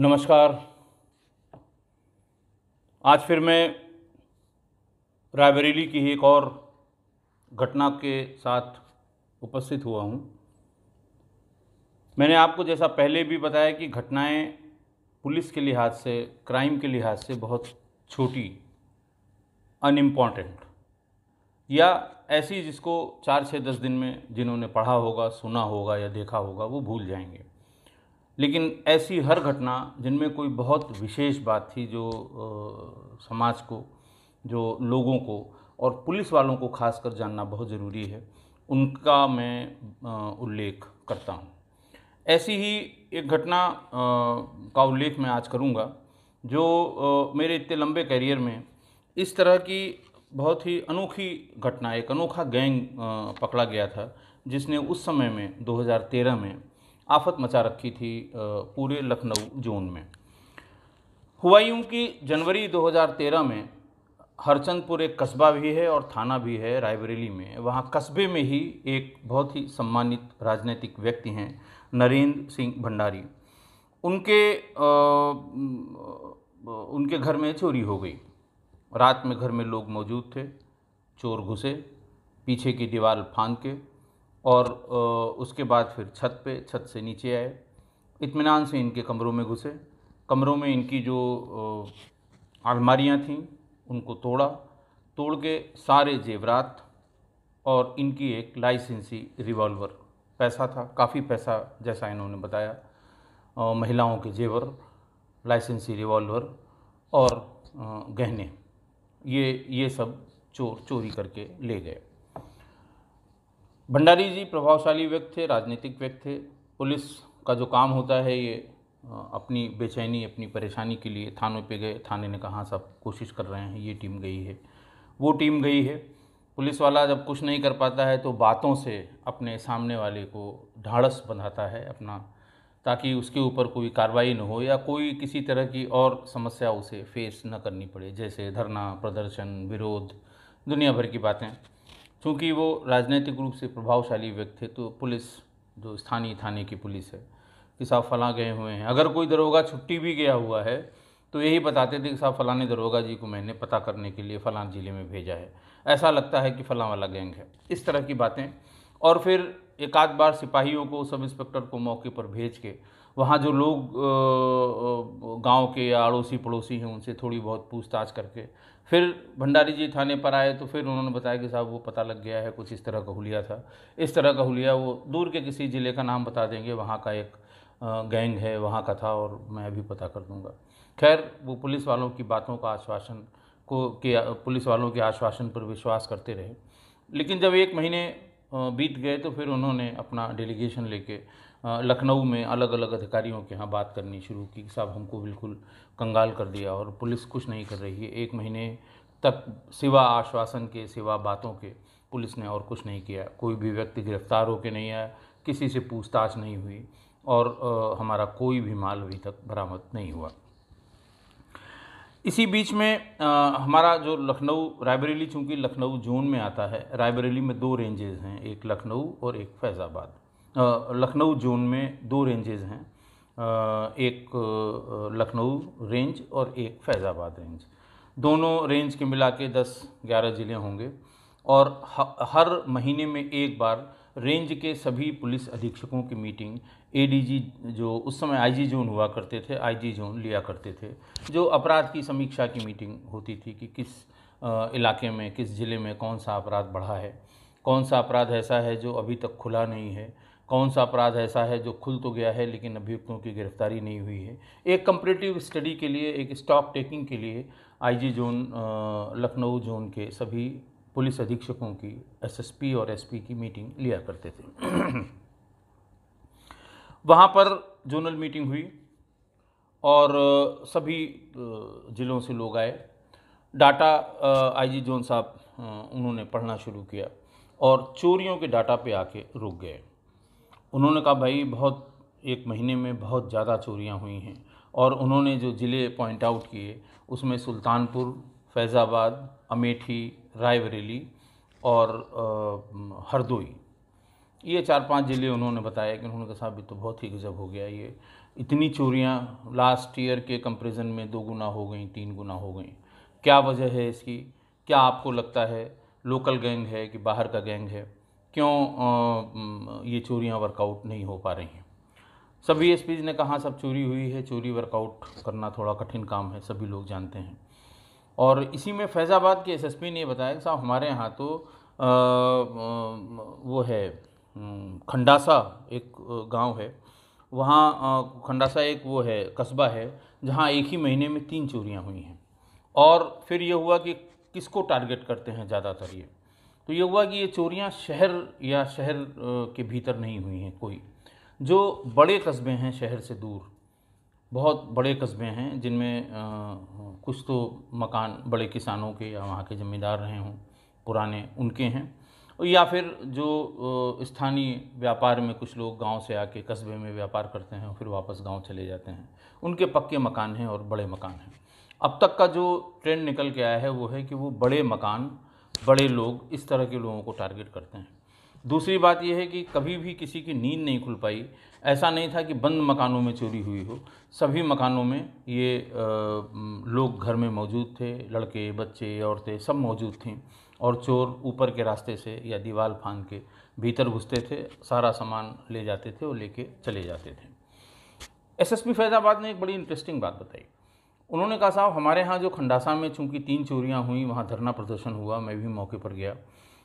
नमस्कार आज फिर मैं रायबरेली की एक और घटना के साथ उपस्थित हुआ हूँ मैंने आपको जैसा पहले भी बताया कि घटनाएं पुलिस के लिहाज से क्राइम के लिहाज से बहुत छोटी अनइम्पॉर्टेंट या ऐसी जिसको चार छः दस दिन में जिन्होंने पढ़ा होगा सुना होगा या देखा होगा वो भूल जाएंगे लेकिन ऐसी हर घटना जिनमें कोई बहुत विशेष बात थी जो आ, समाज को जो लोगों को और पुलिस वालों को खासकर जानना बहुत ज़रूरी है उनका मैं उल्लेख करता हूँ ऐसी ही एक घटना का उल्लेख मैं आज करूँगा जो आ, मेरे इतने लंबे करियर में इस तरह की बहुत ही अनोखी घटना एक अनोखा गैंग पकड़ा गया था जिसने उस समय में 2013 में आफत मचा रखी थी पूरे लखनऊ जोन में हुआ यूँ की जनवरी 2013 में हरचंदपुर एक कस्बा भी है और थाना भी है रायबरेली में वहाँ कस्बे में ही एक बहुत ही सम्मानित राजनीतिक व्यक्ति हैं नरेंद्र सिंह भंडारी उनके आ, उनके घर में चोरी हो गई रात में घर में लोग मौजूद थे चोर घुसे पीछे की दीवार फांद के और उसके बाद फिर छत पे छत से नीचे आए इत्मीनान से इनके कमरों में घुसे कमरों में इनकी जो अलमारियाँ थीं उनको तोड़ा तोड़ के सारे जेवरात और इनकी एक लाइसेंसी रिवॉल्वर पैसा था काफ़ी पैसा जैसा इन्होंने बताया महिलाओं के जेवर लाइसेंसी रिवॉल्वर और गहने ये ये सब चोर चोरी करके ले गए भंडारी जी प्रभावशाली व्यक्ति थे राजनीतिक व्यक्ति थे पुलिस का जो काम होता है ये अपनी बेचैनी अपनी परेशानी के लिए थानों पे गए थाने ने कहा सब कोशिश कर रहे हैं ये टीम गई है वो टीम गई है पुलिस वाला जब कुछ नहीं कर पाता है तो बातों से अपने सामने वाले को ढाड़स बंधाता है अपना ताकि उसके ऊपर कोई कार्रवाई न हो या कोई किसी तरह की और समस्या उसे फेस न करनी पड़े जैसे धरना प्रदर्शन विरोध दुनिया भर की बातें क्योंकि वो राजनीतिक रूप से प्रभावशाली व्यक्ति थे तो पुलिस जो स्थानीय थाने की पुलिस है कि साहब फला गए हुए हैं अगर कोई दरोगा छुट्टी भी गया हुआ है तो यही बताते थे कि साहब फलाने दरोगा जी को मैंने पता करने के लिए फलां ज़िले में भेजा है ऐसा लगता है कि फ़लाँ वाला गैंग है इस तरह की बातें और फिर एक आध बार सिपाहियों को सब इंस्पेक्टर को मौके पर भेज के वहाँ जो लोग गांव के या अड़ोसी पड़ोसी हैं उनसे थोड़ी बहुत पूछताछ करके फिर भंडारी जी थाने पर आए तो फिर उन्होंने बताया कि साहब वो पता लग गया है कुछ इस तरह का हुलिया था इस तरह का हुलिया वो दूर के किसी ज़िले का नाम बता देंगे वहाँ का एक गैंग है वहाँ का था और मैं अभी पता कर दूँगा खैर वो पुलिस वालों की बातों का आश्वासन को के पुलिस वालों के आश्वासन पर विश्वास करते रहे लेकिन जब एक महीने बीत गए तो फिर उन्होंने अपना डेलीगेशन लेके लखनऊ में अलग अलग अधिकारियों के यहाँ बात करनी शुरू की साहब हमको बिल्कुल कंगाल कर दिया और पुलिस कुछ नहीं कर रही है एक महीने तक सिवा आश्वासन के सिवा बातों के पुलिस ने और कुछ नहीं किया कोई भी व्यक्ति गिरफ्तार होकर नहीं आया किसी से पूछताछ नहीं हुई और आ, हमारा कोई भी माल अभी तक बरामद नहीं हुआ इसी बीच में आ, हमारा जो लखनऊ रायबरेली चूँकि लखनऊ जोन में आता है रायबरेली में दो रेंजेज़ हैं एक लखनऊ और एक फैज़ाबाद लखनऊ जोन में दो रेंजेज़ हैं एक लखनऊ रेंज और एक फैज़ाबाद रेंज दोनों रेंज के मिला के दस ग्यारह ज़िले होंगे और हर महीने में एक बार रेंज के सभी पुलिस अधीक्षकों की मीटिंग एडीजी जो उस समय आईजी जोन हुआ करते थे आईजी जोन लिया करते थे जो अपराध की समीक्षा की मीटिंग होती थी कि किस इलाके में किस ज़िले में कौन सा अपराध बढ़ा है कौन सा अपराध ऐसा है जो अभी तक खुला नहीं है कौन सा अपराध ऐसा है जो खुल तो गया है लेकिन अभियुक्तों की गिरफ्तारी नहीं हुई है एक कंपरेटिव स्टडी के लिए एक स्टॉक टेकिंग के लिए आईजी जोन लखनऊ जोन के सभी पुलिस अधीक्षकों की एसएसपी और एसपी की मीटिंग लिया करते थे वहाँ पर जोनल मीटिंग हुई और सभी ज़िलों से लोग आए डाटा आईजी जोन साहब उन्होंने पढ़ना शुरू किया और चोरियों के डाटा पे आके रुक गए उन्होंने कहा भाई बहुत एक महीने में बहुत ज़्यादा चोरियाँ हुई हैं और उन्होंने जो ज़िले पॉइंट आउट किए उसमें सुल्तानपुर फैज़ाबाद अमेठी रायबरेली और आ, हरदोई ये चार पांच ज़िले उन्होंने बताया कि उन्होंने कहा साहब तो बहुत ही गजब हो गया ये इतनी चोरियाँ लास्ट ईयर के कंपेरिजन में दो गुना हो गई तीन गुना हो गई क्या वजह है इसकी क्या आपको लगता है लोकल गैंग है कि बाहर का गैंग है क्यों ये चोरियां वर्कआउट नहीं हो पा रही हैं सब वी ने कहा सब चोरी हुई है चोरी वर्कआउट करना थोड़ा कठिन काम है सभी लोग जानते हैं और इसी में फैज़ाबाद के एसएसपी ने बताया साहब हमारे यहाँ तो आ, वो है खंडासा एक गांव है वहाँ खंडासा एक वो है कस्बा है जहाँ एक ही महीने में तीन चोरियाँ हुई हैं और फिर ये हुआ कि किसको टारगेट करते हैं ज़्यादातर ये तो ये हुआ कि ये चोरियाँ शहर या शहर के भीतर नहीं हुई हैं कोई जो बड़े कस्बे हैं शहर से दूर बहुत बड़े कस्बे हैं जिनमें कुछ तो मकान बड़े किसानों के या वहाँ के ज़मींदार रहे हों पुराने उनके हैं या फिर जो स्थानीय व्यापार में कुछ लोग गांव से आके कस्बे में व्यापार करते हैं और फिर वापस गांव चले जाते हैं उनके पक्के मकान हैं और बड़े मकान हैं अब तक का जो ट्रेंड निकल के आया है वो है कि वो बड़े मकान बड़े लोग इस तरह के लोगों को टारगेट करते हैं दूसरी बात यह है कि कभी भी किसी की नींद नहीं खुल पाई ऐसा नहीं था कि बंद मकानों में चोरी हुई हो सभी मकानों में ये लोग घर में मौजूद थे लड़के बच्चे औरतें सब मौजूद थीं और चोर ऊपर के रास्ते से या दीवार फांग के भीतर घुसते थे सारा सामान ले जाते थे और लेके चले जाते थे एसएसपी फैज़ाबाद ने एक बड़ी इंटरेस्टिंग बात बताई उन्होंने कहा साहब हमारे यहाँ जो खंडासा में चूंकि तीन चोरियाँ हुई वहाँ धरना प्रदर्शन हुआ मैं भी मौके पर गया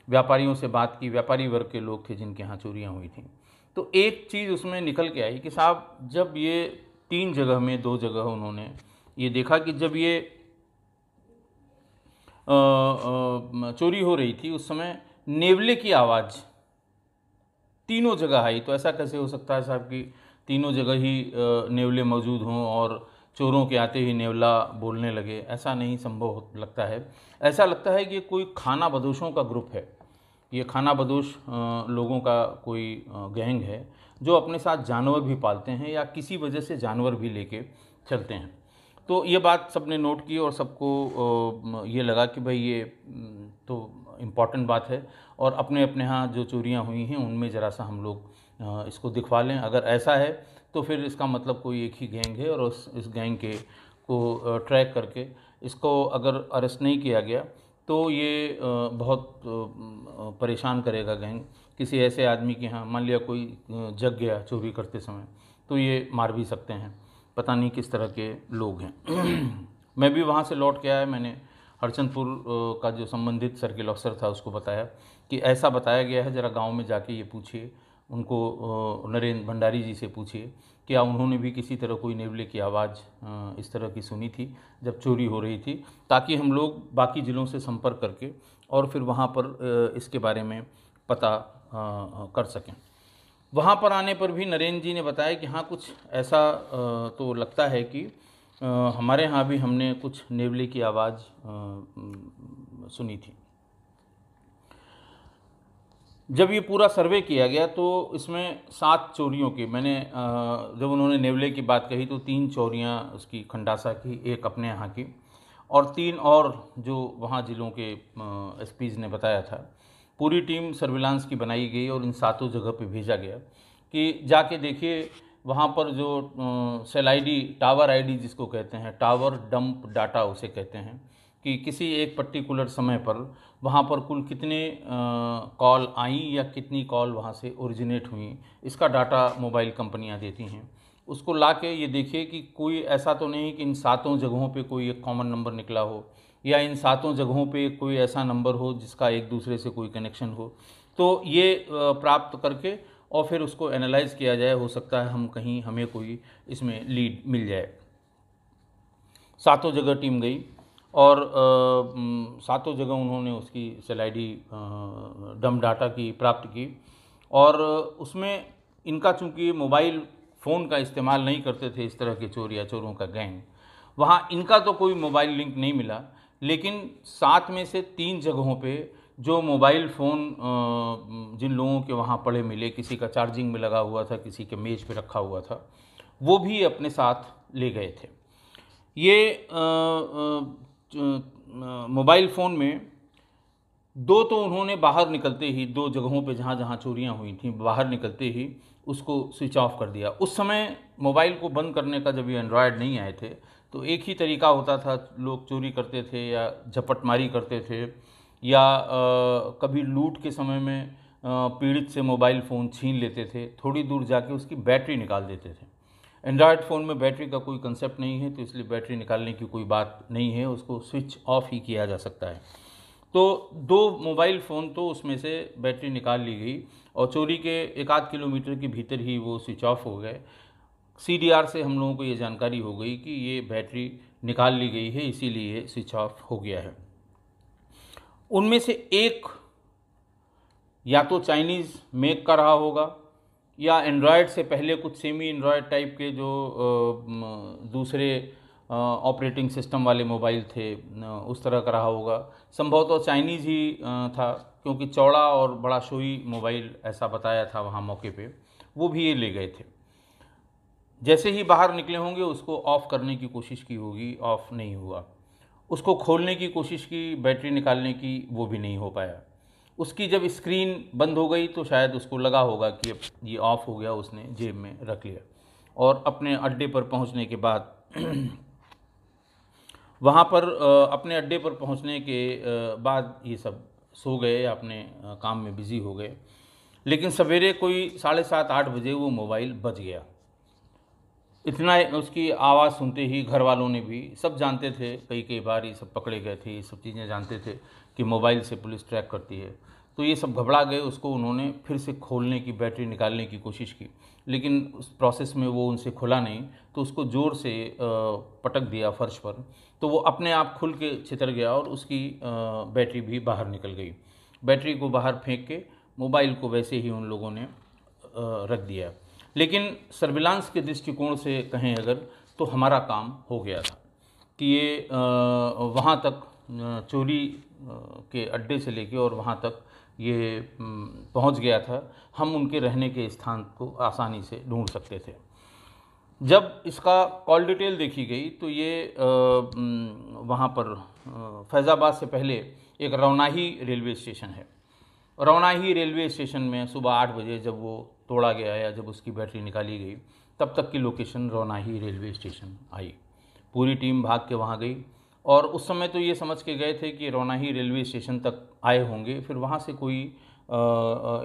व्यापारियों से बात की व्यापारी वर्ग के लोग थे जिनके यहाँ चोरियाँ हुई थी तो एक चीज़ उसमें निकल के आई कि साहब जब ये तीन जगह में दो जगह उन्होंने ये देखा कि जब ये चोरी हो रही थी उस समय नेवले की आवाज़ तीनों जगह आई तो ऐसा कैसे हो सकता है साहब कि तीनों जगह ही नेवले मौजूद हों और चोरों के आते ही नेवला बोलने लगे ऐसा नहीं संभव लगता है ऐसा लगता है कि कोई खाना बदोशों का ग्रुप है ये खाना बदोश लोगों का कोई गैंग है जो अपने साथ जानवर भी पालते हैं या किसी वजह से जानवर भी लेके चलते हैं तो ये बात सबने नोट की और सबको ये लगा कि भाई ये तो इम्पॉर्टेंट बात है और अपने अपने यहाँ जो चोरियाँ हुई हैं उनमें ज़रा सा हम लोग इसको दिखवा लें अगर ऐसा है तो फिर इसका मतलब कोई एक ही गैंग है और उस इस गैंग के को ट्रैक करके इसको अगर अरेस्ट नहीं किया गया तो ये बहुत परेशान करेगा गैंग किसी ऐसे आदमी के यहाँ मान लिया कोई जग गया चोरी करते समय तो ये मार भी सकते हैं पता नहीं किस तरह के लोग हैं मैं भी वहाँ से लौट के आया मैंने हरचंदपुर का जो संबंधित सर्किल अफसर था उसको बताया कि ऐसा बताया गया है ज़रा गांव में जाके ये पूछिए उनको नरेंद्र भंडारी जी से पूछिए क्या उन्होंने भी किसी तरह कोई नेवले की आवाज़ इस तरह की सुनी थी जब चोरी हो रही थी ताकि हम लोग बाकी ज़िलों से संपर्क करके और फिर वहाँ पर इसके बारे में पता कर सकें वहाँ पर आने पर भी नरेंद्र जी ने बताया कि हाँ कुछ ऐसा तो लगता है कि हमारे यहाँ भी हमने कुछ नेवले की आवाज़ सुनी थी जब ये पूरा सर्वे किया गया तो इसमें सात चोरियों की मैंने जब उन्होंने नेवले की बात कही तो तीन चोरियाँ उसकी खंडासा की एक अपने यहाँ की और तीन और जो वहाँ ज़िलों के एस ने बताया था पूरी टीम सर्विलांस की बनाई गई और इन सातों जगह पे भेजा गया कि जाके देखिए वहाँ पर जो सेल आईडी टावर आईडी जिसको कहते हैं टावर डंप डाटा उसे कहते हैं कि किसी एक पर्टिकुलर समय पर वहाँ पर कुल कितने कॉल आई या कितनी कॉल वहाँ से ओरिजिनेट हुई इसका डाटा मोबाइल कंपनियाँ देती हैं उसको ला के ये देखिए कि कोई ऐसा तो नहीं कि इन सातों जगहों पे कोई एक कॉमन नंबर निकला हो या इन सातों जगहों पे कोई ऐसा नंबर हो जिसका एक दूसरे से कोई कनेक्शन हो तो ये प्राप्त करके और फिर उसको एनालाइज किया जाए हो सकता है हम कहीं हमें कोई इसमें लीड मिल जाए सातों जगह टीम गई और सातों जगह उन्होंने उसकी cell I D dump data की प्राप्त की और उसमें इनका चूंकि मोबाइल फ़ोन का इस्तेमाल नहीं करते थे इस तरह के चोर या चोरों का गैंग वहाँ इनका तो कोई मोबाइल लिंक नहीं मिला लेकिन सात में से तीन जगहों पे जो मोबाइल फ़ोन जिन लोगों के वहाँ पड़े मिले किसी का चार्जिंग में लगा हुआ था किसी के मेज़ पे रखा हुआ था वो भी अपने साथ ले गए थे ये मोबाइल फ़ोन में दो तो उन्होंने बाहर निकलते ही दो जगहों पे जहाँ जहाँ चोरियाँ हुई थी बाहर निकलते ही उसको स्विच ऑफ कर दिया उस समय मोबाइल को बंद करने का जब ये एंड्रॉयड नहीं आए थे तो एक ही तरीका होता था लोग चोरी करते थे या झपटमारी करते थे या आ, कभी लूट के समय में पीड़ित से मोबाइल फ़ोन छीन लेते थे थोड़ी दूर जाके उसकी बैटरी निकाल देते थे एंड्रॉयड फ़ोन में बैटरी का कोई कंसेप्ट नहीं है तो इसलिए बैटरी निकालने की कोई बात नहीं है उसको स्विच ऑफ ही किया जा सकता है तो दो मोबाइल फ़ोन तो उसमें से बैटरी निकाल ली गई और चोरी के एक आध किलोमीटर के भीतर ही वो स्विच ऑफ हो गए सी से हम लोगों को ये जानकारी हो गई कि ये बैटरी निकाल ली गई है इसीलिए स्विच ऑफ हो गया है उनमें से एक या तो चाइनीज़ मेक का रहा होगा या एंड्रॉयड से पहले कुछ सेमी एंड्रॉयड टाइप के जो दूसरे ऑपरेटिंग सिस्टम वाले मोबाइल थे उस तरह का रहा होगा संभवतः चाइनीज़ ही था क्योंकि चौड़ा और बड़ा शोई मोबाइल ऐसा बताया था वहाँ मौके पे वो भी ये ले गए थे जैसे ही बाहर निकले होंगे उसको ऑफ़ करने की कोशिश की होगी ऑफ़ नहीं हुआ उसको खोलने की कोशिश की बैटरी निकालने की वो भी नहीं हो पाया उसकी जब स्क्रीन बंद हो गई तो शायद उसको लगा होगा कि अब ये ऑफ़ हो गया उसने जेब में रख लिया और अपने अड्डे पर पहुंचने के बाद वहाँ पर अपने अड्डे पर पहुंचने के बाद ये सब सो गए अपने काम में बिज़ी हो गए लेकिन सवेरे कोई साढ़े सात आठ बजे वो मोबाइल बच गया इतना उसकी आवाज़ सुनते ही घर वालों ने भी सब जानते थे कई कई बार ये सब पकड़े गए थे ये सब चीज़ें जानते थे कि मोबाइल से पुलिस ट्रैक करती है तो ये सब घबरा गए उसको उन्होंने फिर से खोलने की बैटरी निकालने की कोशिश की लेकिन उस प्रोसेस में वो उनसे खुला नहीं तो उसको ज़ोर से पटक दिया फर्श पर तो वो अपने आप खुल के छितर गया और उसकी बैटरी भी बाहर निकल गई बैटरी को बाहर फेंक के मोबाइल को वैसे ही उन लोगों ने रख दिया लेकिन सर्विलांस के दृष्टिकोण से कहें अगर तो हमारा काम हो गया था कि ये वहाँ तक चोरी के अड्डे से लेके और वहाँ तक ये पहुंच गया था हम उनके रहने के स्थान को आसानी से ढूंढ सकते थे जब इसका कॉल डिटेल देखी गई तो ये वहाँ पर फैज़ाबाद से पहले एक रौनाही रेलवे स्टेशन है रौनाही रेलवे स्टेशन में सुबह आठ बजे जब वो तोड़ा गया या जब उसकी बैटरी निकाली गई तब तक की लोकेशन रौनाही रेलवे स्टेशन आई पूरी टीम भाग के वहाँ गई और उस समय तो ये समझ के गए थे कि रौनाही रेलवे स्टेशन तक आए होंगे फिर वहाँ से कोई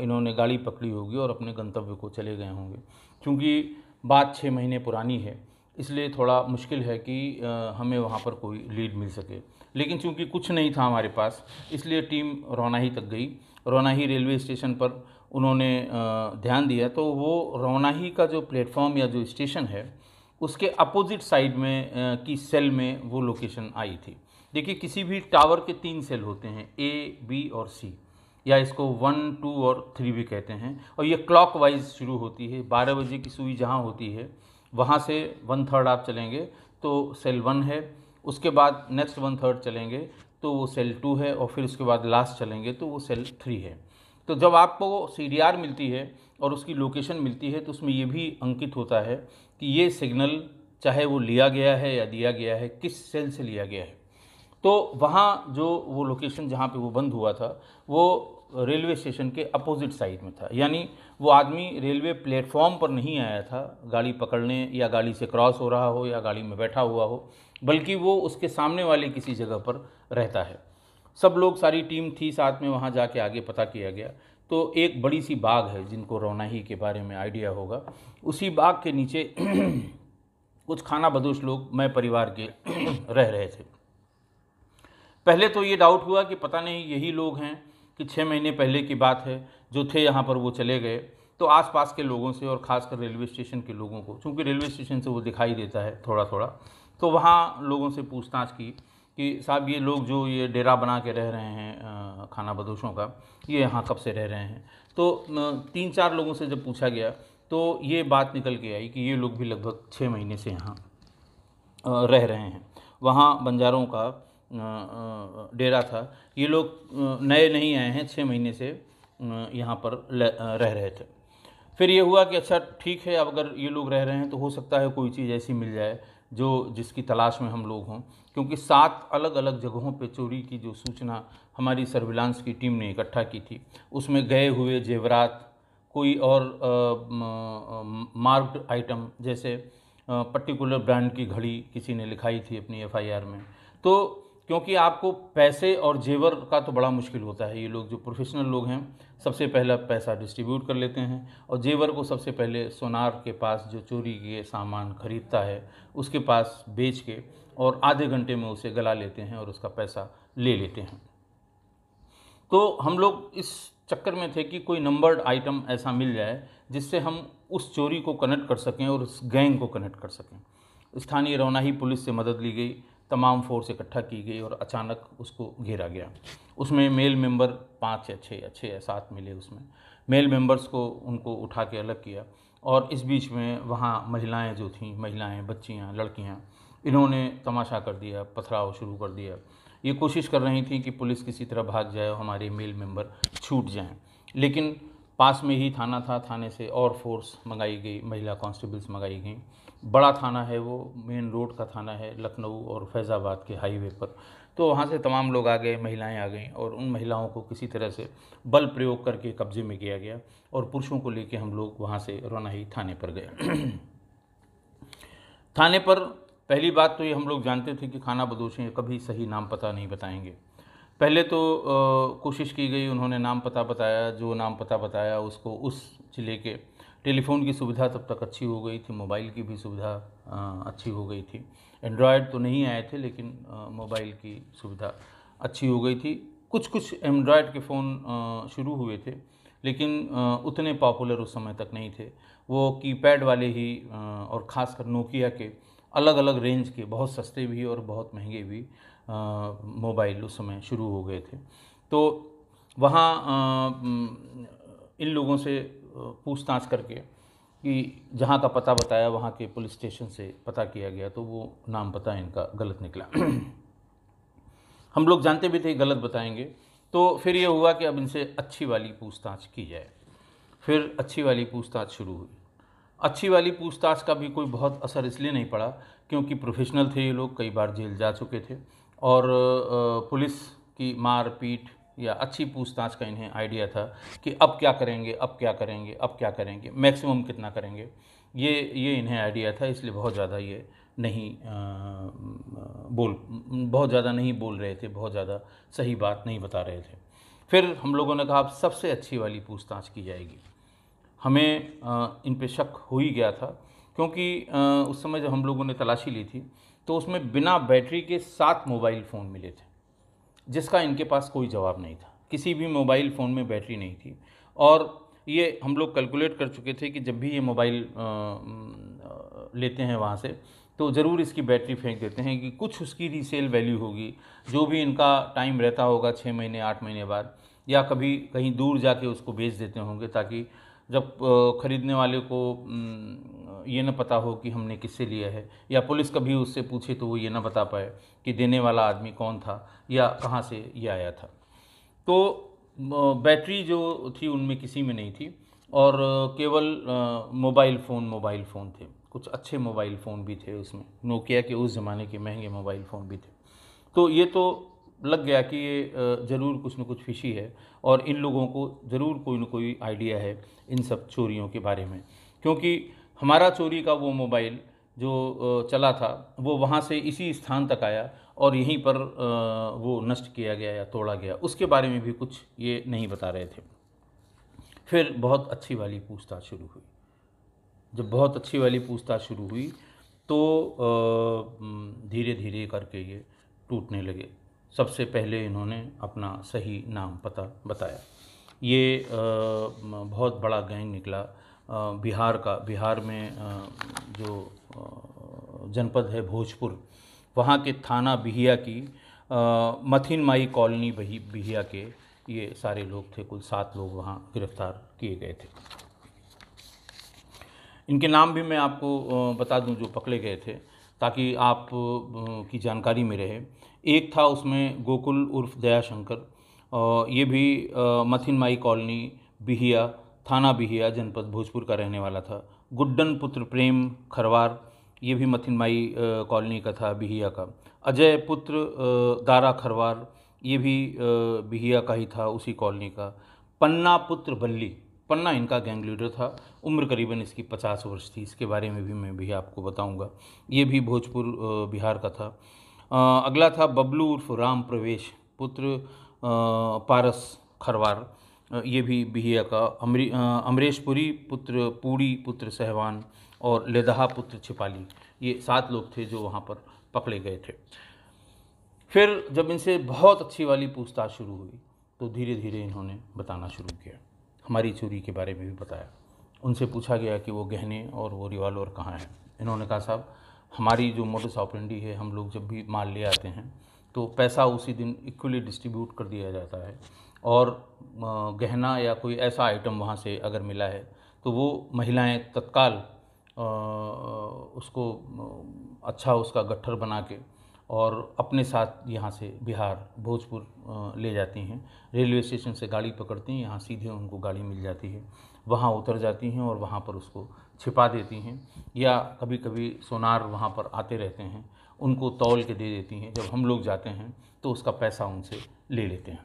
इन्होंने गाड़ी पकड़ी होगी और अपने गंतव्य को चले गए होंगे क्योंकि बात छः महीने पुरानी है इसलिए थोड़ा मुश्किल है कि हमें वहाँ पर कोई लीड मिल सके लेकिन चूंकि कुछ नहीं था हमारे पास इसलिए टीम रौनाही तक गई रौनाही रेलवे स्टेशन पर उन्होंने ध्यान दिया तो वो रौनाही का जो प्लेटफॉर्म या जो स्टेशन है उसके अपोजिट साइड में की सेल में वो लोकेशन आई थी देखिए किसी भी टावर के तीन सेल होते हैं ए बी और सी या इसको वन टू और थ्री भी कहते हैं और ये क्लॉक वाइज शुरू होती है बारह बजे की सुई जहाँ होती है वहाँ से वन थर्ड आप चलेंगे तो सेल वन है उसके बाद नेक्स्ट वन थर्ड चलेंगे तो वो सेल टू है और फिर उसके बाद लास्ट चलेंगे तो वो सेल थ्री है तो जब आपको सी मिलती है और उसकी लोकेशन मिलती है तो उसमें ये भी अंकित होता है कि ये सिग्नल चाहे वो लिया गया है या दिया गया है किस सेल से लिया गया है तो वहाँ जो वो लोकेशन जहाँ पे वो बंद हुआ था वो रेलवे स्टेशन के अपोजिट साइड में था यानी वो आदमी रेलवे प्लेटफॉर्म पर नहीं आया था गाड़ी पकड़ने या गाड़ी से क्रॉस हो रहा हो या गाड़ी में बैठा हुआ हो बल्कि वो उसके सामने वाले किसी जगह पर रहता है सब लोग सारी टीम थी साथ में वहाँ जाके आगे पता किया गया तो एक बड़ी सी बाग है जिनको रौनाही के बारे में आइडिया होगा उसी बाग के नीचे कुछ खाना बदोश लोग मैं परिवार के रह रहे थे पहले तो ये डाउट हुआ कि पता नहीं यही लोग हैं कि छः महीने पहले की बात है जो थे यहाँ पर वो चले गए तो आसपास के लोगों से और ख़ासकर रेलवे स्टेशन के लोगों को चूँकि रेलवे स्टेशन से वो दिखाई देता है थोड़ा थोड़ा तो वहाँ लोगों से पूछताछ की कि साहब ये लोग जो ये डेरा बना के रह रहे हैं खाना बदोशों का ये यहाँ कब से रह रहे हैं तो तीन चार लोगों से जब पूछा गया तो ये बात निकल के आई कि ये लोग भी लगभग छः महीने से यहाँ रह रहे हैं वहाँ बंजारों का डेरा था ये लोग नए नहीं आए हैं छः महीने से यहाँ पर रह रहे थे फिर ये हुआ कि अच्छा ठीक है अब अगर ये लोग रह रहे हैं तो हो सकता है कोई चीज़ ऐसी मिल जाए जो जिसकी तलाश में हम लोग हों क्योंकि सात अलग अलग जगहों पर चोरी की जो सूचना हमारी सर्विलांस की टीम ने इकट्ठा की थी उसमें गए हुए जेवरात कोई और मार्क्ड आइटम जैसे पर्टिकुलर ब्रांड की घड़ी किसी ने लिखाई थी अपनी एफआईआर में तो क्योंकि आपको पैसे और जेवर का तो बड़ा मुश्किल होता है ये लोग जो प्रोफेशनल लोग हैं सबसे पहला पैसा डिस्ट्रीब्यूट कर लेते हैं और जेवर को सबसे पहले सोनार के पास जो चोरी के सामान खरीदता है उसके पास बेच के और आधे घंटे में उसे गला लेते हैं और उसका पैसा ले लेते हैं तो हम लोग इस चक्कर में थे कि कोई नंबर्ड आइटम ऐसा मिल जाए जिससे हम उस चोरी को कनेक्ट कर सकें और उस गैंग को कनेक्ट कर सकें स्थानीय रौनाही पुलिस से मदद ली गई तमाम फोर्स इकट्ठा की गई और अचानक उसको घेरा गया उसमें मेल मेंबर पाँच या छः या छः या सात मिले उसमें मेल मेंबर्स को उनको उठा के अलग किया और इस बीच में वहाँ महिलाएं जो थीं महिलाएं बच्चियाँ लड़कियाँ इन्होंने तमाशा कर दिया पथराव शुरू कर दिया ये कोशिश कर रही थी कि पुलिस किसी तरह भाग जाए और हमारे मेल मेंबर छूट जाएं लेकिन पास में ही थाना था थाने से और फोर्स मंगाई गई महिला कांस्टेबल्स मंगाई गई बड़ा थाना है वो मेन रोड का थाना है लखनऊ और फैज़ाबाद के हाईवे पर तो वहाँ से तमाम लोग आ गए महिलाएं आ गईं और उन महिलाओं को किसी तरह से बल प्रयोग करके कब्ज़े में किया गया और पुरुषों को लेके हम लोग वहाँ से रोनाही थाने पर गए थाने पर पहली बात तो ये हम लोग जानते थे कि खाना बदोशें कभी सही नाम पता नहीं बताएंगे पहले तो आ, कोशिश की गई उन्होंने नाम पता बताया जो नाम पता बताया उसको उस ज़िले के टेलीफोन की सुविधा तब तक अच्छी हो गई थी मोबाइल की भी सुविधा अच्छी हो गई थी एंड्रॉयड तो नहीं आए थे लेकिन मोबाइल की सुविधा अच्छी हो गई थी कुछ कुछ एंड्रॉयड के फ़ोन शुरू हुए थे लेकिन आ, उतने पॉपुलर उस समय तक नहीं थे वो कीपैड वाले ही और ख़ासकर नोकिया के अलग अलग रेंज के बहुत सस्ते भी और बहुत महंगे भी मोबाइल उस समय शुरू हो गए थे तो वहाँ इन लोगों से पूछताछ करके कि जहाँ का पता बताया वहाँ के पुलिस स्टेशन से पता किया गया तो वो नाम पता इनका गलत निकला हम लोग जानते भी थे गलत बताएंगे तो फिर ये हुआ कि अब इनसे अच्छी वाली पूछताछ की जाए फिर अच्छी वाली पूछताछ शुरू हुई अच्छी वाली पूछताछ का भी कोई बहुत असर इसलिए नहीं पड़ा क्योंकि प्रोफेशनल थे ये लोग कई बार जेल जा चुके थे और पुलिस की मारपीट या अच्छी पूछताछ का इन्हें आइडिया था कि अब क्या करेंगे अब क्या करेंगे अब क्या करेंगे मैक्सिमम कितना करेंगे ये ये इन्हें आइडिया था इसलिए बहुत ज़्यादा ये नहीं आ, बोल बहुत ज़्यादा नहीं बोल रहे थे बहुत ज़्यादा सही बात नहीं बता रहे थे फिर हम लोगों ने कहा अब सबसे अच्छी वाली पूछताछ की जाएगी हमें इन पे शक हो ही गया था क्योंकि उस समय जब हम लोगों ने तलाशी ली थी तो उसमें बिना बैटरी के सात मोबाइल फ़ोन मिले थे जिसका इनके पास कोई जवाब नहीं था किसी भी मोबाइल फ़ोन में बैटरी नहीं थी और ये हम लोग कैलकुलेट कर चुके थे कि जब भी ये मोबाइल लेते हैं वहाँ से तो ज़रूर इसकी बैटरी फेंक देते हैं कि कुछ उसकी रीसेल वैल्यू होगी जो भी इनका टाइम रहता होगा छः महीने आठ महीने बाद या कभी कहीं दूर जाके उसको बेच देते होंगे ताकि जब खरीदने वाले को ये ना पता हो कि हमने किससे लिया है या पुलिस कभी उससे पूछे तो वो ये ना बता पाए कि देने वाला आदमी कौन था या कहाँ से ये आया था तो बैटरी जो थी उनमें किसी में नहीं थी और केवल मोबाइल फ़ोन मोबाइल फ़ोन थे कुछ अच्छे मोबाइल फ़ोन भी थे उसमें नोकिया के उस ज़माने के महंगे मोबाइल फ़ोन भी थे तो ये तो लग गया कि ये ज़रूर कुछ न कुछ फिशी है और इन लोगों को ज़रूर कोई न कोई आइडिया है इन सब चोरियों के बारे में क्योंकि हमारा चोरी का वो मोबाइल जो चला था वो वहाँ से इसी स्थान तक आया और यहीं पर वो नष्ट किया गया या तोड़ा गया उसके बारे में भी कुछ ये नहीं बता रहे थे फिर बहुत अच्छी वाली पूछताछ शुरू हुई जब बहुत अच्छी वाली पूछताछ शुरू हुई तो धीरे धीरे करके ये टूटने लगे सबसे पहले इन्होंने अपना सही नाम पता बताया ये बहुत बड़ा गैंग निकला बिहार का बिहार में जो जनपद है भोजपुर वहाँ के थाना बिहिया की मथिन माई कॉलोनी बही बिहिया के ये सारे लोग थे कुल सात लोग वहाँ गिरफ्तार किए गए थे इनके नाम भी मैं आपको बता दूं जो पकड़े गए थे ताकि आप की जानकारी में रहे एक था उसमें गोकुल उर्फ दयाशंकर ये भी मथिन माई कॉलोनी बिहिया थाना बिहिया जनपद भोजपुर का रहने वाला था गुड्डन पुत्र प्रेम खरवार ये भी मथिन माई कॉलोनी का था बिहिया का अजय पुत्र दारा खरवार ये भी बिहिया का ही था उसी कॉलोनी का पन्ना पुत्र बल्ली पन्ना इनका गैंग लीडर था उम्र करीबन इसकी पचास वर्ष थी इसके बारे में भी मैं भी आपको बताऊंगा ये भी भोजपुर बिहार का था अगला था बबलू उर्फ राम प्रवेश पुत्र पारस खरवार ये भी बिहिया का अमरी अमरेशपुरी पुत्र पूड़ी पुत्र सहवान और लेदहा पुत्र छिपाली ये सात लोग थे जो वहाँ पर पकड़े गए थे फिर जब इनसे बहुत अच्छी वाली पूछताछ शुरू हुई तो धीरे धीरे इन्होंने बताना शुरू किया हमारी चोरी के बारे में भी बताया उनसे पूछा गया कि वो गहने और वो रिवाल्वर कहाँ हैं इन्होंने कहा साहब हमारी जो ऑफ ऑपरेंडी है हम लोग जब भी माल ले आते हैं तो पैसा उसी दिन इक्वली डिस्ट्रीब्यूट कर दिया जाता है और गहना या कोई ऐसा आइटम वहाँ से अगर मिला है तो वो महिलाएं तत्काल उसको अच्छा उसका गट्ठर बना के और अपने साथ यहाँ से बिहार भोजपुर ले जाती हैं रेलवे स्टेशन से गाड़ी पकड़ती हैं यहाँ सीधे उनको गाड़ी मिल जाती है वहाँ उतर जाती हैं और वहाँ पर उसको छिपा देती हैं या कभी कभी सोनार वहाँ पर आते रहते हैं उनको तौल के दे देती हैं जब हम लोग जाते हैं तो उसका पैसा उनसे ले लेते हैं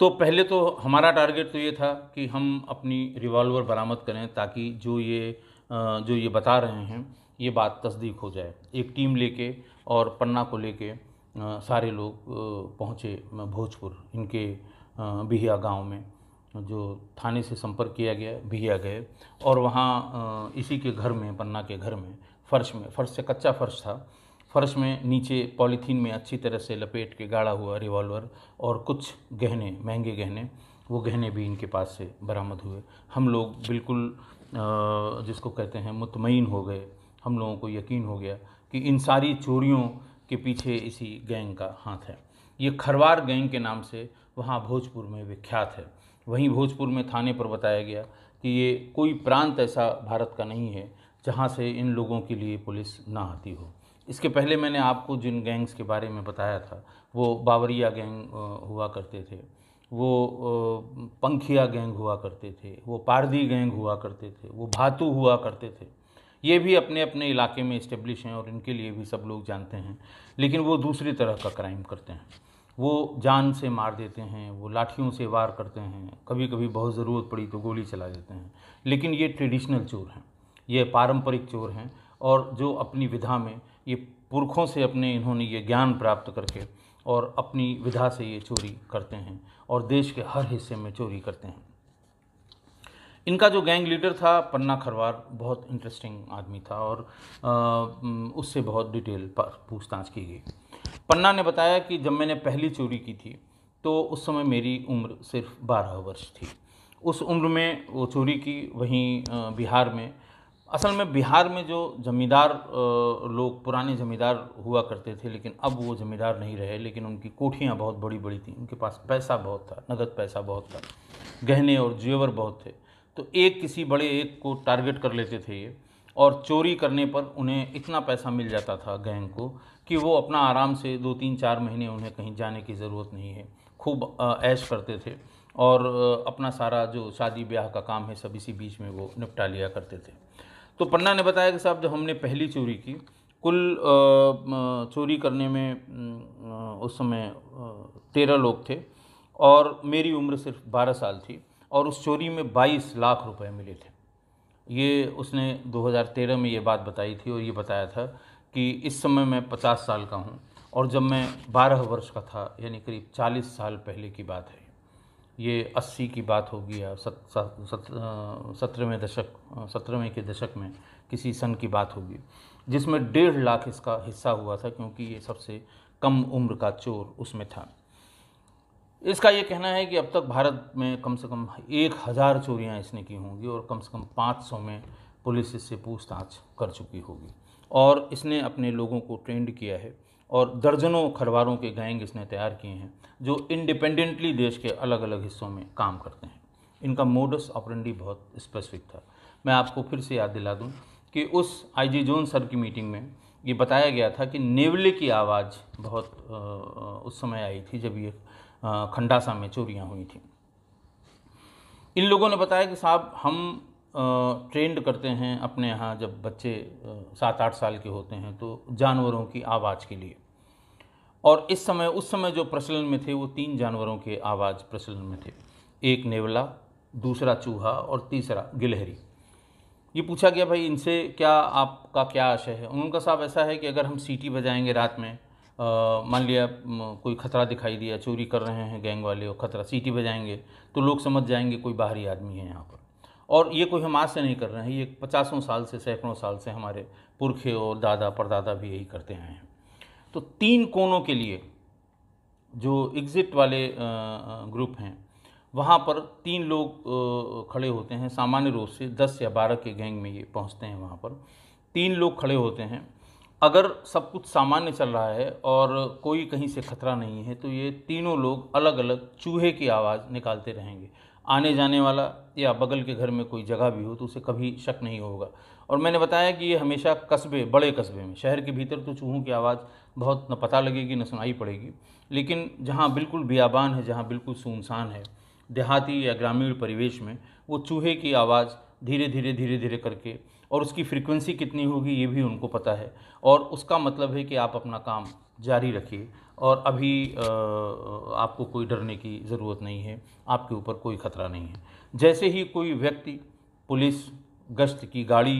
तो पहले तो हमारा टारगेट तो ये था कि हम अपनी रिवॉल्वर बरामद करें ताकि जो ये जो ये बता रहे हैं ये बात तस्दीक हो जाए एक टीम लेके और पन्ना को लेके सारे लोग पहुँचे भोजपुर इनके बिहिया गांव में जो थाने से संपर्क किया गया भिया गए और वहाँ इसी के घर में पन्ना के घर में फर्श में फर्श से कच्चा फर्श था फर्श में नीचे पॉलीथीन में अच्छी तरह से लपेट के गाड़ा हुआ रिवॉल्वर और कुछ गहने महंगे गहने वो गहने भी इनके पास से बरामद हुए हम लोग बिल्कुल जिसको कहते हैं मुतमिन हो गए हम लोगों को यकीन हो गया कि इन सारी चोरियों के पीछे इसी गैंग का हाथ है ये खरवार गैंग के नाम से वहाँ भोजपुर में विख्यात है वहीं भोजपुर में थाने पर बताया गया कि ये कोई प्रांत ऐसा भारत का नहीं है जहाँ से इन लोगों के लिए पुलिस ना आती हो इसके पहले मैंने आपको जिन गैंग्स के बारे में बताया था वो बावरिया गैंग हुआ करते थे वो पंखिया गैंग हुआ करते थे वो पारदी गैंग हुआ करते थे वो भातू हुआ करते थे ये भी अपने अपने इलाके में इस्टेब्लिश हैं और इनके लिए भी सब लोग जानते हैं लेकिन वो दूसरी तरह का क्राइम करते हैं वो जान से मार देते हैं वो लाठियों से वार करते हैं कभी कभी बहुत ज़रूरत पड़ी तो गोली चला देते हैं लेकिन ये ट्रेडिशनल चोर हैं ये पारंपरिक चोर हैं और जो अपनी विधा में ये पुरखों से अपने इन्होंने ये ज्ञान प्राप्त करके और अपनी विधा से ये चोरी करते हैं और देश के हर हिस्से में चोरी करते हैं इनका जो गैंग लीडर था पन्ना खरवार बहुत इंटरेस्टिंग आदमी था और आ, उससे बहुत डिटेल पर पूछताछ की गई पन्ना ने बताया कि जब मैंने पहली चोरी की थी तो उस समय मेरी उम्र सिर्फ बारह वर्ष थी उस उम्र में वो चोरी की वहीं बिहार में असल में बिहार में जो ज़मींदार लोग पुराने ज़मींदार हुआ करते थे लेकिन अब वो ज़मींदार नहीं रहे लेकिन उनकी कोठियाँ बहुत बड़ी बड़ी थी उनके पास पैसा बहुत था नगद पैसा बहुत था गहने और जेवर बहुत थे तो एक किसी बड़े एक को टारगेट कर लेते थे ये और चोरी करने पर उन्हें इतना पैसा मिल जाता था गैंग को कि वो अपना आराम से दो तीन चार महीने उन्हें कहीं जाने की ज़रूरत नहीं है खूब ऐश करते थे और अपना सारा जो शादी ब्याह का काम है सब इसी बीच में वो निपटा लिया करते थे तो पन्ना ने बताया कि साहब जब हमने पहली चोरी की कुल चोरी करने में उस समय तेरह लोग थे और मेरी उम्र सिर्फ बारह साल थी और उस चोरी में बाईस लाख रुपए मिले थे ये उसने 2013 में ये बात बताई थी और ये बताया था कि इस समय मैं पचास साल का हूँ और जब मैं बारह वर्ष का था यानी करीब चालीस साल पहले की बात है ये अस्सी की बात होगी या सत, सत, सत्रहवें दशक सत्रहवें के दशक में किसी सन की बात होगी जिसमें डेढ़ लाख इसका हिस्सा हुआ था क्योंकि ये सबसे कम उम्र का चोर उसमें था इसका ये कहना है कि अब तक भारत में कम से कम एक हज़ार चोरियाँ इसने की होंगी और कम से कम पाँच सौ में पुलिस इससे पूछताछ कर चुकी होगी और इसने अपने लोगों को ट्रेंड किया है और दर्जनों खरवारों के गैंग इसने तैयार किए हैं जो इंडिपेंडेंटली देश के अलग अलग हिस्सों में काम करते हैं इनका मोडस ऑपरेंडी बहुत स्पेसिफिक था मैं आपको फिर से याद दिला दूं कि उस आईजी जोन सर की मीटिंग में ये बताया गया था कि नेवले की आवाज़ बहुत उस समय आई थी जब ये खंडासा में चोरियाँ हुई थी इन लोगों ने बताया कि साहब हम ट्रेंड करते हैं अपने यहाँ जब बच्चे सात आठ साल के होते हैं तो जानवरों की आवाज़ के लिए और इस समय उस समय जो प्रचलन में थे वो तीन जानवरों के आवाज़ प्रचलन में थे एक नेवला दूसरा चूहा और तीसरा गिलहरी ये पूछा गया भाई इनसे क्या आपका क्या आशय है उनका साहब ऐसा है कि अगर हम सीटी बजाएंगे रात में मान लिया कोई खतरा दिखाई दिया चोरी कर रहे हैं गैंग वाले और खतरा सीटी बजाएंगे तो लोग समझ जाएंगे कोई बाहरी आदमी है यहाँ पर और ये कोई हम आज से नहीं कर रहे हैं ये पचासों साल से सैकड़ों साल से हमारे पुरखे और दादा परदादा भी यही करते आए हैं तो तीन कोनों के लिए जो एग्ज़िट वाले ग्रुप हैं वहाँ पर तीन लोग खड़े होते हैं सामान्य रूप से दस या बारह के गैंग में ये पहुँचते हैं वहाँ पर तीन लोग खड़े होते हैं अगर सब कुछ सामान्य चल रहा है और कोई कहीं से खतरा नहीं है तो ये तीनों लोग अलग अलग चूहे की आवाज़ निकालते रहेंगे आने जाने वाला या बगल के घर में कोई जगह भी हो तो उसे कभी शक नहीं होगा और मैंने बताया कि ये हमेशा कस्बे बड़े कस्बे में शहर के भीतर तो चूहों की आवाज़ बहुत न पता लगेगी न सुनाई पड़ेगी लेकिन जहाँ बिल्कुल बियाबान है जहाँ बिल्कुल सुनसान है देहाती या ग्रामीण परिवेश में वो चूहे की आवाज़ धीरे धीरे धीरे धीरे करके और उसकी फ्रीक्वेंसी कितनी होगी ये भी उनको पता है और उसका मतलब है कि आप अपना काम जारी रखिए और अभी आपको कोई डरने की ज़रूरत नहीं है आपके ऊपर कोई ख़तरा नहीं है जैसे ही कोई व्यक्ति पुलिस गश्त की गाड़ी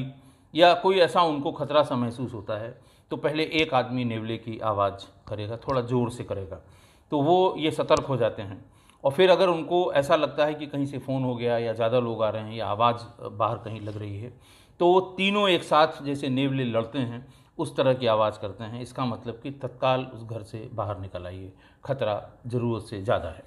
या कोई ऐसा उनको खतरा सा महसूस होता है तो पहले एक आदमी नेवले की आवाज़ करेगा थोड़ा ज़ोर से करेगा तो वो ये सतर्क हो जाते हैं और फिर अगर उनको ऐसा लगता है कि कहीं से फ़ोन हो गया या ज़्यादा लोग आ रहे हैं या आवाज़ बाहर कहीं लग रही है तो वो तीनों एक साथ जैसे नेवले लड़ते हैं उस तरह की आवाज़ करते हैं इसका मतलब कि तत्काल उस घर से बाहर निकल आइए खतरा ज़रूरत से ज़्यादा है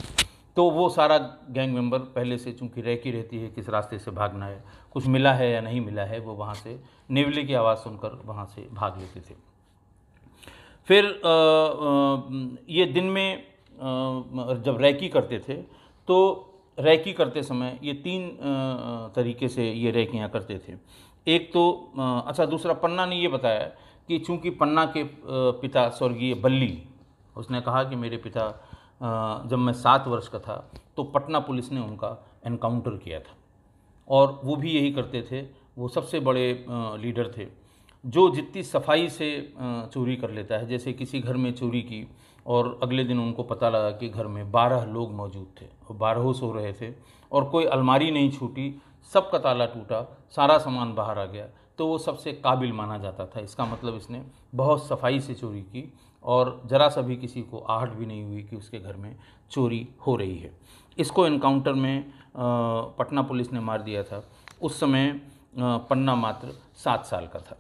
तो वो सारा गैंग मेंबर पहले से चूंकि रैकी रहती है किस रास्ते से भागना है कुछ मिला है या नहीं मिला है वो वहाँ से नेवले की आवाज़ सुनकर वहाँ से भाग लेते थे फिर आ, आ, ये दिन में आ, जब रैकी करते थे तो रैकी करते समय ये तीन तरीके से ये रैकियाँ करते थे एक तो अच्छा दूसरा पन्ना ने ये बताया कि चूंकि पन्ना के पिता स्वर्गीय बल्ली उसने कहा कि मेरे पिता जब मैं सात वर्ष का था तो पटना पुलिस ने उनका एनकाउंटर किया था और वो भी यही करते थे वो सबसे बड़े लीडर थे जो जितनी सफाई से चोरी कर लेता है जैसे किसी घर में चोरी की और अगले दिन उनको पता लगा कि घर में बारह लोग मौजूद थे और बारह सो रहे थे और कोई अलमारी नहीं छूटी सब का ताला टूटा सारा सामान बाहर आ गया तो वो सबसे काबिल माना जाता था इसका मतलब इसने बहुत सफाई से चोरी की और ज़रा सा भी किसी को आहट भी नहीं हुई कि उसके घर में चोरी हो रही है इसको इनकाउंटर में पटना पुलिस ने मार दिया था उस समय पन्ना मात्र सात साल का था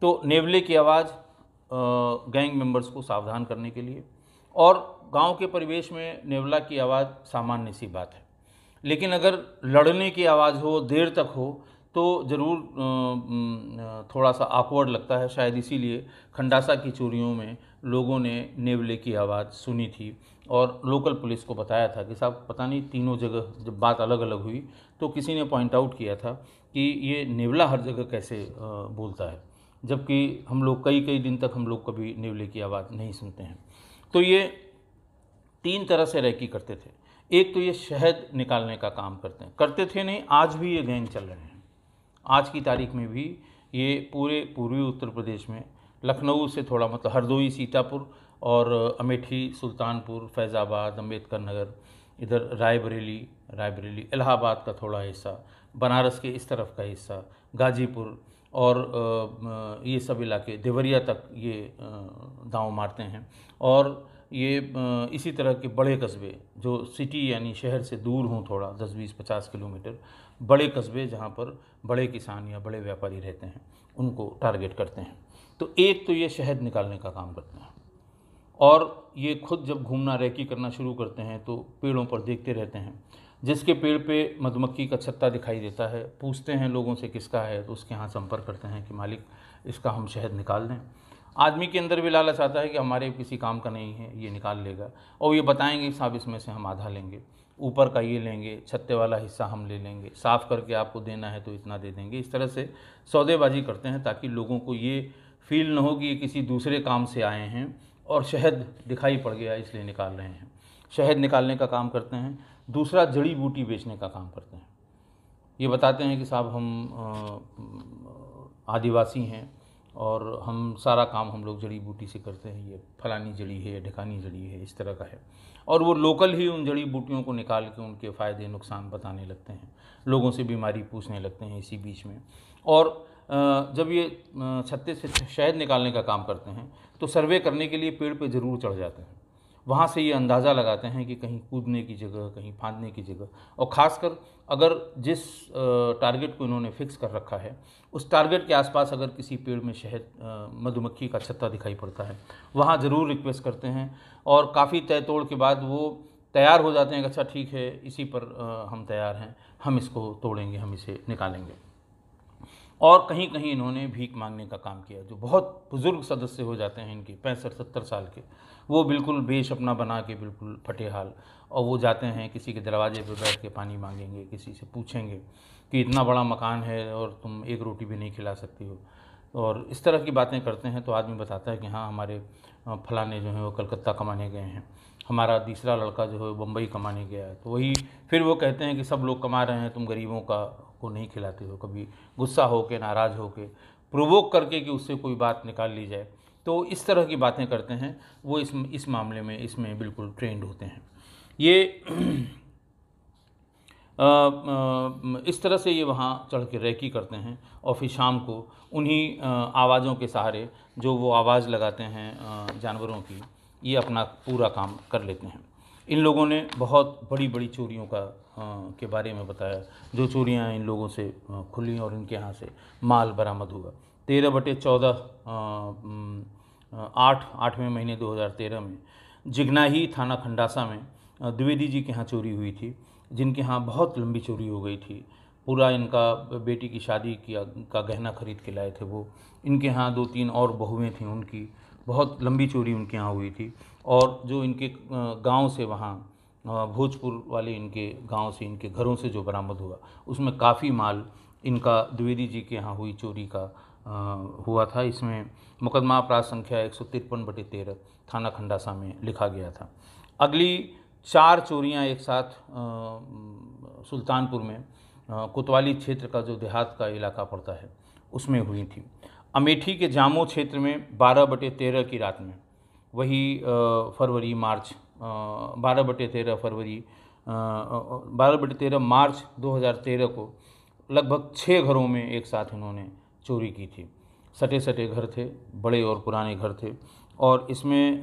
तो नेवले की आवाज़ गैंग मेंबर्स को सावधान करने के लिए और गांव के परिवेश में नेवला की आवाज़ सामान्य सी बात है लेकिन अगर लड़ने की आवाज़ हो देर तक हो तो ज़रूर थोड़ा सा आकवर्ड लगता है शायद इसीलिए खंडासा की चोरियों में लोगों ने नेवले की आवाज़ सुनी थी और लोकल पुलिस को बताया था कि साहब पता नहीं तीनों जगह जब बात अलग अलग हुई तो किसी ने पॉइंट आउट किया था कि ये नेवला हर जगह कैसे बोलता है जबकि हम लोग कई कई दिन तक हम लोग कभी नेवले की आवाज़ नहीं सुनते हैं तो ये तीन तरह से रैकी करते थे एक तो ये शहद निकालने का काम करते हैं करते थे नहीं आज भी ये गैंग चल रहे हैं आज की तारीख में भी ये पूरे पूर्वी उत्तर प्रदेश में लखनऊ से थोड़ा मतलब हरदोई सीतापुर और अमेठी सुल्तानपुर फैज़ाबाद अम्बेडकर नगर इधर रायबरेली रायबरेली इलाहाबाद का थोड़ा हिस्सा बनारस के इस तरफ का हिस्सा गाजीपुर और ये सब इलाके देवरिया तक ये दाँव मारते हैं और ये इसी तरह के बड़े कस्बे जो सिटी यानी शहर से दूर हों थोड़ा दस बीस पचास किलोमीटर बड़े कस्बे जहाँ पर बड़े किसान या बड़े व्यापारी रहते हैं उनको टारगेट करते हैं तो एक तो ये शहद निकालने का काम करते हैं और ये खुद जब घूमना रैकी करना शुरू करते हैं तो पेड़ों पर देखते रहते हैं जिसके पेड़ पे मधुमक्खी का छत्ता दिखाई देता है पूछते हैं लोगों से किसका है तो उसके यहाँ संपर्क करते हैं कि मालिक इसका हम शहद निकाल दें आदमी के अंदर भी लालच आता है कि हमारे किसी काम का नहीं है ये निकाल लेगा और ये बताएंगे साहब इसमें से हम आधा लेंगे ऊपर का ये लेंगे छत्ते वाला हिस्सा हम ले लेंगे साफ़ करके आपको देना है तो इतना दे देंगे इस तरह से सौदेबाजी करते हैं ताकि लोगों को ये फील न हो कि ये किसी दूसरे काम से आए हैं और शहद दिखाई पड़ गया इसलिए निकाल रहे हैं शहद निकालने का काम करते हैं दूसरा जड़ी बूटी बेचने का काम करते हैं ये बताते हैं कि साहब हम आदिवासी हैं और हम सारा काम हम लोग जड़ी बूटी से करते हैं ये फलानी जड़ी है ढकानी जड़ी है इस तरह का है और वो लोकल ही उन जड़ी बूटियों को निकाल के उनके फ़ायदे नुकसान बताने लगते हैं लोगों से बीमारी पूछने लगते हैं इसी बीच में और जब ये छत्ते से शहद निकालने का काम करते हैं तो सर्वे करने के लिए पेड़ पे ज़रूर चढ़ जाते हैं वहाँ से ये अंदाज़ा लगाते हैं कि कहीं कूदने की जगह कहीं फांदने की जगह और ख़ासकर अगर जिस टारगेट को इन्होंने फिक्स कर रखा है उस टारगेट के आसपास अगर किसी पेड़ में शहद मधुमक्खी का छत्ता दिखाई पड़ता है वहाँ ज़रूर रिक्वेस्ट करते हैं और काफ़ी तय तोड़ के बाद वो तैयार हो जाते हैं कि अच्छा ठीक है इसी पर हम तैयार हैं हम इसको तोड़ेंगे हम इसे निकालेंगे और कहीं कहीं इन्होंने भीख मांगने का काम किया जो बहुत बुज़ुर्ग सदस्य हो जाते हैं इनके पैंसठ सत्तर साल के वो बिल्कुल बेश अपना बना के बिल्कुल फटेहाल और वो जाते हैं किसी के दरवाजे पर बैठ के पानी मांगेंगे किसी से पूछेंगे कि इतना बड़ा मकान है और तुम एक रोटी भी नहीं खिला सकती हो और इस तरह की बातें करते हैं तो आदमी बताता है कि हाँ हमारे फलाने जो हैं वो कलकत्ता कमाने गए हैं हमारा तीसरा लड़का जो है बम्बई कमाने गया है तो वही फिर वो कहते हैं कि सब लोग कमा रहे हैं तुम गरीबों का को नहीं खिलाते हो कभी गुस्सा हो के नाराज़ हो के प्रोवोक करके कि उससे कोई बात निकाल ली जाए तो इस तरह की बातें करते हैं वो इस इस मामले में इसमें बिल्कुल ट्रेंड होते हैं ये आ, आ, इस तरह से ये वहाँ चढ़ के रैकी करते हैं और फिर शाम को उन्हीं आवाज़ों के सहारे जो वो आवाज़ लगाते हैं जानवरों की ये अपना पूरा काम कर लेते हैं इन लोगों ने बहुत बड़ी बड़ी चोरियों का आ, के बारे में बताया जो चोरियाँ इन लोगों से खुली और इनके यहाँ से माल बरामद हुआ तेरह बटे चौदह आठ आठवें महीने 2013 में जिगनाही थाना खंडासा में द्विवेदी जी के यहाँ चोरी हुई थी जिनके यहाँ बहुत लंबी चोरी हो गई थी पूरा इनका बेटी की शादी किया का गहना खरीद के लाए थे वो इनके यहाँ दो तीन और बहुएँ थीं उनकी बहुत लंबी चोरी उनके यहाँ हुई थी और जो इनके गांव से वहाँ भोजपुर वाले इनके गांव से इनके घरों से जो बरामद हुआ उसमें काफ़ी माल इनका द्विवेदी जी के यहाँ हुई चोरी का हुआ था इसमें मुकदमा अपराध संख्या एक सौ तिरपन बटे तेरह थाना खंडासा में लिखा गया था अगली चार चोरियाँ एक साथ सुल्तानपुर में कोतवाली क्षेत्र का जो देहात का इलाका पड़ता है उसमें हुई थी अमेठी के जामो क्षेत्र में बारह बटे तेरह की रात में वही फरवरी मार्च बारह बटे तेरह फरवरी बारह बटे तेरह मार्च 2013 को लगभग छः घरों में एक साथ इन्होंने चोरी की थी सटे सटे घर थे बड़े और पुराने घर थे और इसमें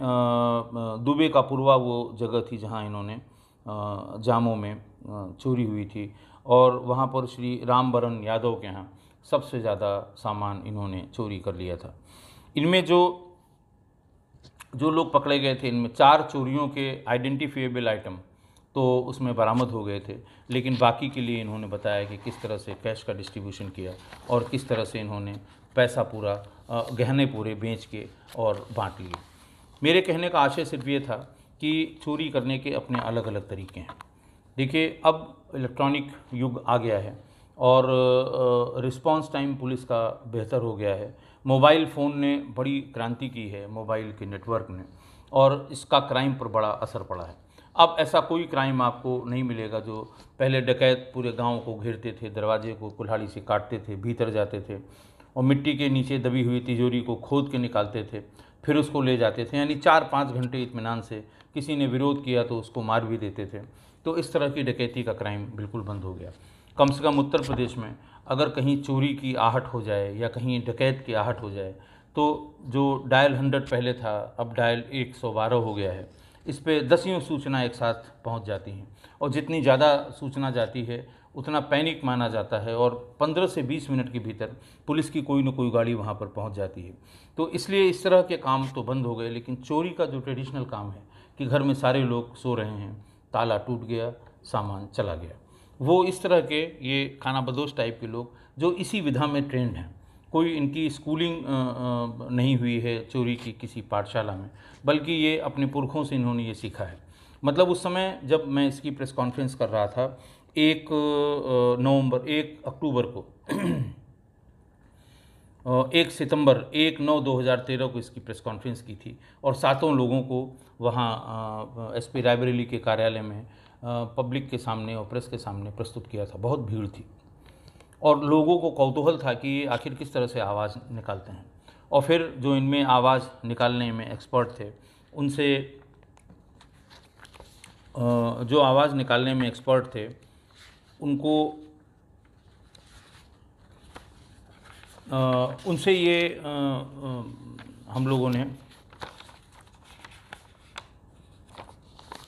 दुबे का पुरवा वो जगह थी जहाँ इन्होंने जामों में चोरी हुई थी और वहाँ पर श्री रामबरन यादव के यहाँ सबसे ज़्यादा सामान इन्होंने चोरी कर लिया था इनमें जो जो लोग पकड़े गए थे इनमें चार चोरियों के आइडेंटिफिएबल आइटम तो उसमें बरामद हो गए थे लेकिन बाकी के लिए इन्होंने बताया कि किस तरह से कैश का डिस्ट्रीब्यूशन किया और किस तरह से इन्होंने पैसा पूरा गहने पूरे बेच के और बांट लिए मेरे कहने का आशय सिर्फ ये था कि चोरी करने के अपने अलग अलग तरीके हैं देखिए अब इलेक्ट्रॉनिक युग आ गया है और रिस्पांस टाइम पुलिस का बेहतर हो गया है मोबाइल फ़ोन ने बड़ी क्रांति की है मोबाइल के नेटवर्क ने और इसका क्राइम पर बड़ा असर पड़ा है अब ऐसा कोई क्राइम आपको नहीं मिलेगा जो पहले डकैत पूरे गांव को घेरते थे दरवाजे को कुल्हाड़ी से काटते थे भीतर जाते थे और मिट्टी के नीचे दबी हुई तिजोरी को खोद के निकालते थे फिर उसको ले जाते थे यानी चार पाँच घंटे इतमान से किसी ने विरोध किया तो उसको मार भी देते थे तो इस तरह की डकैती का क्राइम बिल्कुल बंद हो गया कम से कम उत्तर प्रदेश में अगर कहीं चोरी की आहट हो जाए या कहीं डकैत की आहट हो जाए तो जो डायल हंड्रेड पहले था अब डायल एक सौ बारह हो गया है इस पर दसियों सूचना एक साथ पहुंच जाती हैं और जितनी ज़्यादा सूचना जाती है उतना पैनिक माना जाता है और पंद्रह से बीस मिनट के भीतर पुलिस की कोई ना कोई गाड़ी वहाँ पर पहुँच जाती है तो इसलिए इस तरह के काम तो बंद हो गए लेकिन चोरी का जो ट्रेडिशनल काम है कि घर में सारे लोग सो रहे हैं ताला टूट गया सामान चला गया वो इस तरह के ये खाना बदोश टाइप के लोग जो इसी विधा में ट्रेंड हैं कोई इनकी स्कूलिंग नहीं हुई है चोरी की किसी पाठशाला में बल्कि ये अपने पुरखों से इन्होंने ये सीखा है मतलब उस समय जब मैं इसकी प्रेस कॉन्फ्रेंस कर रहा था एक नवंबर एक अक्टूबर को एक सितंबर एक नौ दो हज़ार तेरह को इसकी प्रेस कॉन्फ्रेंस की थी और सातों लोगों को वहाँ एस पी रायबरेली के कार्यालय में पब्लिक के सामने और प्रेस के सामने प्रस्तुत किया था बहुत भीड़ थी और लोगों को कौतूहल था कि आखिर किस तरह से आवाज़ निकालते हैं और फिर जो इनमें आवाज़ निकालने में एक्सपर्ट थे उनसे जो आवाज़ निकालने में एक्सपर्ट थे उनको उनसे ये हम लोगों ने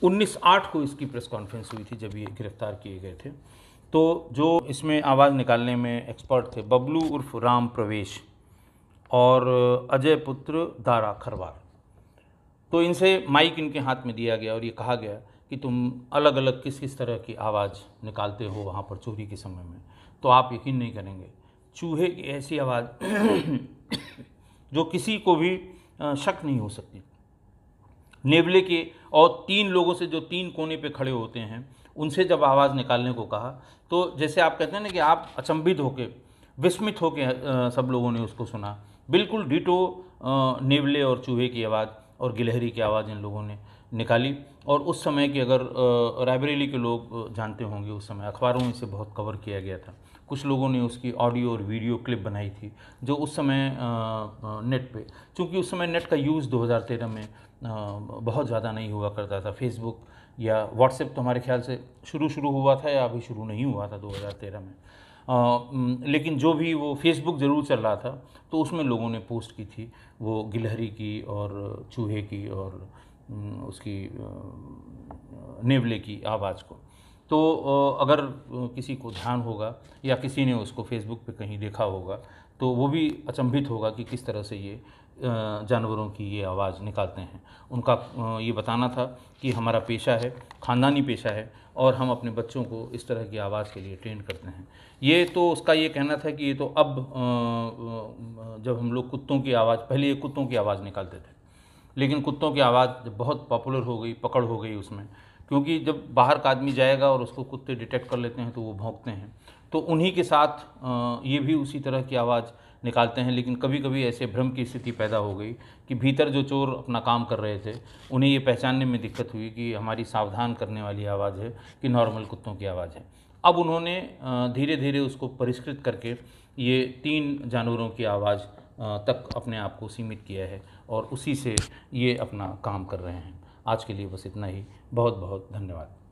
19 आठ को इसकी प्रेस कॉन्फ्रेंस हुई थी जब ये गिरफ्तार किए गए थे तो जो इसमें आवाज़ निकालने में एक्सपर्ट थे बबलू उर्फ राम प्रवेश और अजय पुत्र दारा खरवार तो इनसे माइक इनके हाथ में दिया गया और ये कहा गया कि तुम अलग अलग किस किस तरह की आवाज़ निकालते हो वहाँ पर चोरी के समय में तो आप यकीन नहीं करेंगे चूहे की ऐसी आवाज़ जो किसी को भी शक नहीं हो सकती नेवले के और तीन लोगों से जो तीन कोने पे खड़े होते हैं उनसे जब आवाज़ निकालने को कहा तो जैसे आप कहते हैं ना कि आप अचंभित होके विस्मित होके सब लोगों ने उसको सुना बिल्कुल डिटो नेवले और चूहे की आवाज़ और गिलहरी की आवाज़ इन लोगों ने निकाली और उस समय की अगर रायबरेली के लोग जानते होंगे उस समय अखबारों में इसे बहुत कवर किया गया था कुछ लोगों ने उसकी ऑडियो और वीडियो क्लिप बनाई थी जो उस समय नेट पे क्योंकि उस समय नेट का यूज़ 2013 में बहुत ज़्यादा नहीं हुआ करता था फेसबुक या व्हाट्सएप तो हमारे ख्याल से शुरू शुरू हुआ था या अभी शुरू नहीं हुआ था 2013 में आ, लेकिन जो भी वो फेसबुक ज़रूर चल रहा था तो उसमें लोगों ने पोस्ट की थी वो गिलहरी की और चूहे की और उसकी नेवले की आवाज़ को तो अगर किसी को ध्यान होगा या किसी ने उसको फेसबुक पे कहीं देखा होगा तो वो भी अचंभित होगा कि किस तरह से ये जानवरों की ये आवाज़ निकालते हैं उनका ये बताना था कि हमारा पेशा है ख़ानदानी पेशा है और हम अपने बच्चों को इस तरह की आवाज़ के लिए ट्रेन करते हैं ये तो उसका ये कहना था कि ये तो अब जब हम लोग कुत्तों की आवाज़ पहले ये कुत्तों की आवाज़ निकालते थे लेकिन कुत्तों की आवाज़ बहुत पॉपुलर हो गई पकड़ हो गई उसमें क्योंकि जब बाहर का आदमी जाएगा और उसको कुत्ते डिटेक्ट कर लेते हैं तो वो भोंकते हैं तो उन्हीं के साथ ये भी उसी तरह की आवाज़ निकालते हैं लेकिन कभी कभी ऐसे भ्रम की स्थिति पैदा हो गई कि भीतर जो चोर अपना काम कर रहे थे उन्हें ये पहचानने में दिक्कत हुई कि हमारी सावधान करने वाली आवाज़ है कि नॉर्मल कुत्तों की आवाज़ है अब उन्होंने धीरे धीरे उसको परिष्कृत करके ये तीन जानवरों की आवाज़ तक अपने आप को सीमित किया है और उसी से ये अपना काम कर रहे हैं आज के लिए बस इतना ही बहुत बहुत धन्यवाद